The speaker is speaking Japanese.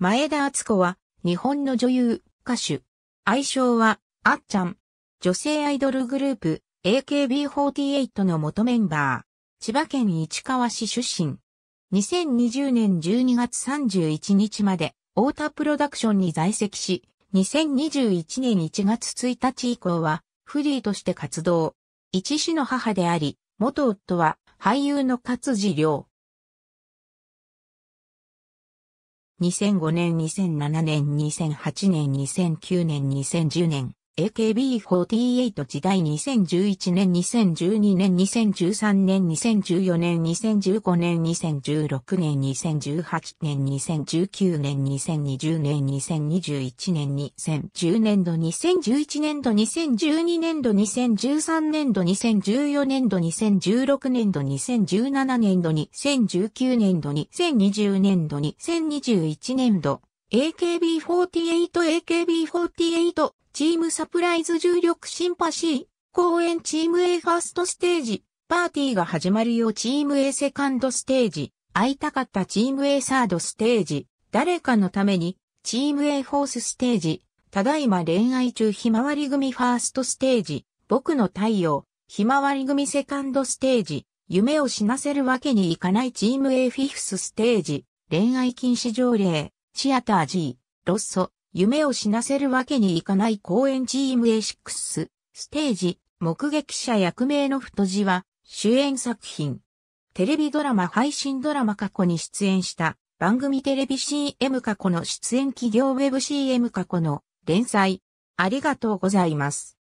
前田敦子は、日本の女優、歌手。愛称は、あっちゃん。女性アイドルグループ、AKB48 の元メンバー。千葉県市川市出身。2020年12月31日まで、太田プロダクションに在籍し、2021年1月1日以降は、フリーとして活動。一子の母であり、元夫は俳優の勝地良。2005年、2007年、2008年、2009年、2010年。AKB48 時代2011年2012年2013年2014年2015年2016年2018年2019年2020年2021年2010年度2011年度2012年度2013年度2014年度2016年度2017年度2019年度2020年度2021年度 AKB48 AKB48 チームサプライズ重力シンパシー、公演チーム A ファーストステージ、パーティーが始まるよチーム A セカンドステージ、会いたかったチーム A サードステージ、誰かのために、チーム A フォースステージ、ただいま恋愛中ひまわり組ファーストステージ、僕の太陽、ひまわり組セカンドステージ、夢を死なせるわけにいかないチーム A フィフスステージ、恋愛禁止条例、シアター G、ロッソ、夢を死なせるわけにいかない公演チーム A6、ステージ、目撃者役名の太字は、主演作品。テレビドラマ配信ドラマ過去に出演した、番組テレビ CM 過去の出演企業ウェブ CM 過去の連載。ありがとうございます。